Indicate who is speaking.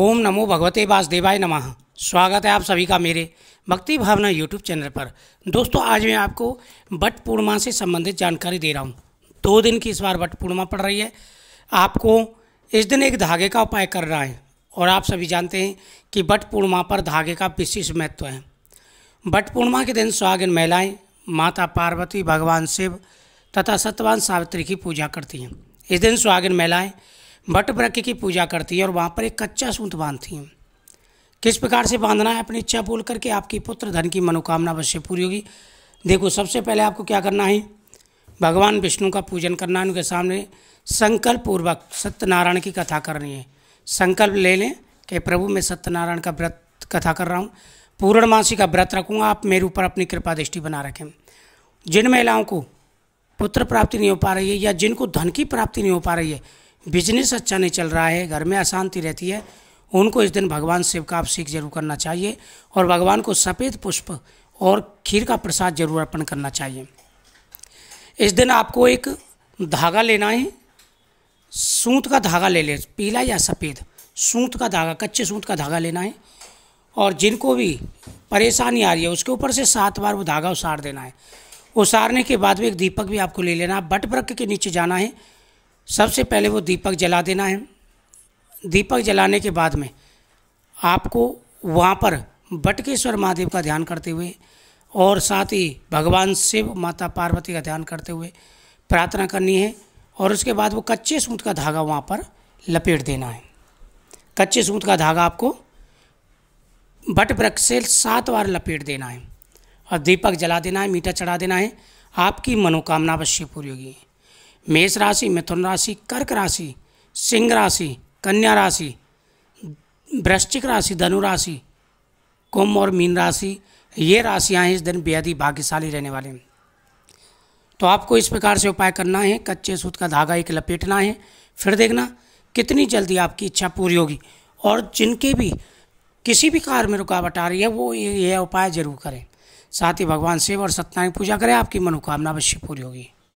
Speaker 1: ओम नमो भगवते देवाय नमः स्वागत है आप सभी का मेरे भक्ति भावना यूट्यूब चैनल पर दोस्तों आज मैं आपको बट पूर्णिमा से संबंधित जानकारी दे रहा हूँ दो दिन की इस बार बट पूर्णिमा पड़ रही है आपको इस दिन एक धागे का उपाय करना है और आप सभी जानते हैं कि बट पूर्णिमा पर धागे का विशेष महत्व है बट पूर्णिमा के दिन सुहागिन महिलाएँ माता पार्वती भगवान शिव तथा सत्यवान सावित्री की पूजा करती हैं इस दिन सुहागिन महिलाएँ भट्ट ब्रह्म की पूजा करती है और वहाँ पर एक कच्चा सूत बांधती हैं किस प्रकार से बांधना है अपनी इच्छा बोल करके आपकी पुत्र धन की मनोकामना अवश्य पूरी होगी देखो सबसे पहले आपको क्या करना है भगवान विष्णु का पूजन करना है उनके सामने संकल्प पूर्वक सत्यनारायण की कथा करनी है संकल्प ले लें कि प्रभु मैं सत्यनारायण का व्रत कथा कर रहा हूँ पूर्णमासी का व्रत रखूँगा आप मेरे ऊपर अपनी कृपा दृष्टि बना रखें जिन महिलाओं को पुत्र प्राप्ति नहीं हो पा रही है या जिनको धन की प्राप्ति नहीं हो पा रही है बिजनेस अच्छा नहीं चल रहा है घर में अशांति रहती है उनको इस दिन भगवान शिव का अभिषेक जरूर करना चाहिए और भगवान को सफ़ेद पुष्प और खीर का प्रसाद जरूर अर्पण करना चाहिए इस दिन आपको एक धागा लेना है सूत का धागा ले ले पीला या सफ़ेद सूत का धागा कच्चे सूत का धागा लेना है और जिनको भी परेशानी आ रही है उसके ऊपर से सात बार वो धागा उसार देना है उसारने के बाद भी एक दीपक भी आपको ले लेना है बट के नीचे जाना है सबसे पहले वो दीपक जला देना है दीपक जलाने के बाद में आपको वहाँ पर बटकेश्वर महादेव का ध्यान करते हुए और साथ ही भगवान शिव माता पार्वती का ध्यान करते हुए प्रार्थना करनी है और उसके बाद वो कच्चे सूत का धागा वहाँ पर लपेट देना है कच्चे सूत का धागा आपको बट वृक्ष से सात बार लपेट देना है और दीपक जला देना है मीठा चढ़ा देना है आपकी मनोकामना अवश्य पूरी होगी मेष राशि मिथुन राशि कर्क राशि सिंह राशि कन्या राशि वृश्चिक राशि धनु राशि कुंभ और मीन राशि ये राशियाँ हैं इस दिन बेहद ही भाग्यशाली रहने वाले हैं तो आपको इस प्रकार से उपाय करना है कच्चे सूत का धागा एक लपेटना है फिर देखना कितनी जल्दी आपकी इच्छा पूरी होगी और जिनके भी किसी भी कार्य में रुकावट आ रही है वो यह उपाय जरूर करें साथ ही भगवान शिव और सत्यनारायण पूजा करें आपकी मनोकामना अवश्य पूरी होगी